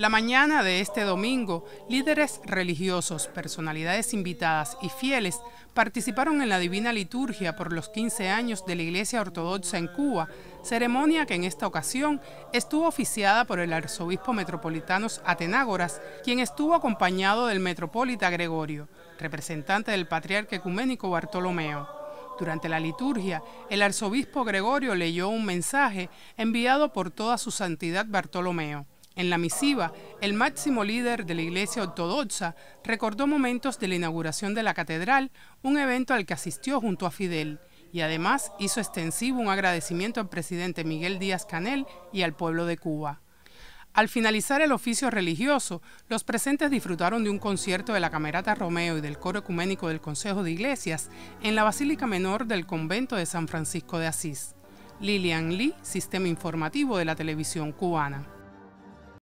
La mañana de este domingo, líderes religiosos, personalidades invitadas y fieles participaron en la Divina Liturgia por los 15 años de la Iglesia Ortodoxa en Cuba, ceremonia que en esta ocasión estuvo oficiada por el arzobispo metropolitano Atenágoras, quien estuvo acompañado del metropolita Gregorio, representante del patriarca ecuménico Bartolomeo. Durante la liturgia, el arzobispo Gregorio leyó un mensaje enviado por toda su santidad Bartolomeo. En la misiva, el máximo líder de la Iglesia Ortodoxa recordó momentos de la inauguración de la catedral, un evento al que asistió junto a Fidel, y además hizo extensivo un agradecimiento al presidente Miguel Díaz Canel y al pueblo de Cuba. Al finalizar el oficio religioso, los presentes disfrutaron de un concierto de la Camerata Romeo y del Coro Ecuménico del Consejo de Iglesias en la Basílica Menor del Convento de San Francisco de Asís. Lilian Lee, Sistema Informativo de la Televisión Cubana.